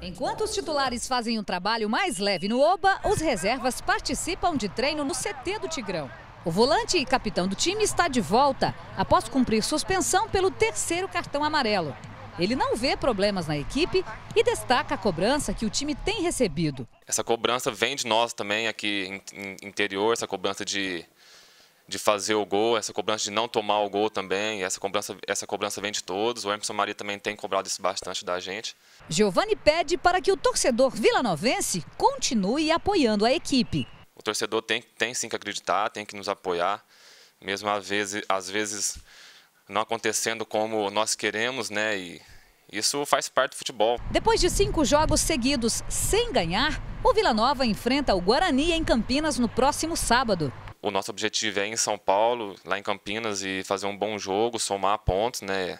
Enquanto os titulares fazem um trabalho mais leve no Oba, os reservas participam de treino no CT do Tigrão. O volante e capitão do time está de volta após cumprir suspensão pelo terceiro cartão amarelo. Ele não vê problemas na equipe e destaca a cobrança que o time tem recebido. Essa cobrança vem de nós também aqui interior, essa cobrança de de fazer o gol, essa cobrança de não tomar o gol também, essa cobrança, essa cobrança vem de todos. O Emerson Maria também tem cobrado isso bastante da gente. Giovani pede para que o torcedor vilanovense continue apoiando a equipe. O torcedor tem, tem sim que acreditar, tem que nos apoiar, mesmo às vezes, às vezes não acontecendo como nós queremos, né? E isso faz parte do futebol. Depois de cinco jogos seguidos sem ganhar, o Vila Nova enfrenta o Guarani em Campinas no próximo sábado. O nosso objetivo é ir em São Paulo, lá em Campinas, e fazer um bom jogo, somar pontos, né?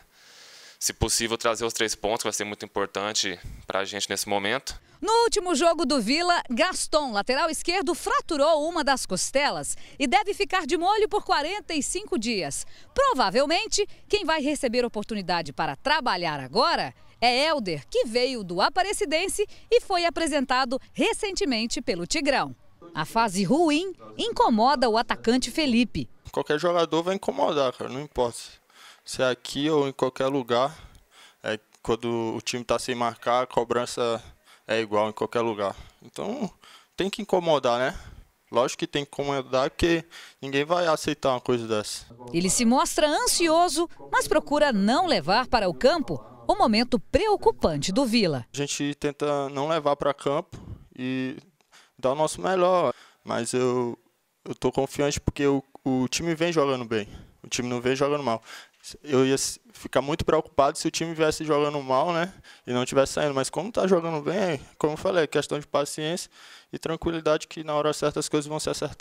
se possível, trazer os três pontos, vai ser muito importante para a gente nesse momento. No último jogo do Vila, Gaston, lateral esquerdo, fraturou uma das costelas e deve ficar de molho por 45 dias. Provavelmente, quem vai receber oportunidade para trabalhar agora é Helder, que veio do Aparecidense e foi apresentado recentemente pelo Tigrão. A fase ruim incomoda o atacante Felipe. Qualquer jogador vai incomodar, cara, não importa. Se é aqui ou em qualquer lugar, é quando o time está sem marcar, a cobrança é igual em qualquer lugar. Então tem que incomodar, né? Lógico que tem que incomodar, porque ninguém vai aceitar uma coisa dessa. Ele se mostra ansioso, mas procura não levar para o campo o momento preocupante do Vila. A gente tenta não levar para campo e dar o nosso melhor. Mas eu, eu tô confiante porque o, o time vem jogando bem. O time não vem jogando mal. Eu ia ficar muito preocupado se o time viesse jogando mal, né? E não tivesse saindo. Mas como tá jogando bem, como eu falei, é questão de paciência e tranquilidade que na hora certa as coisas vão se acertar.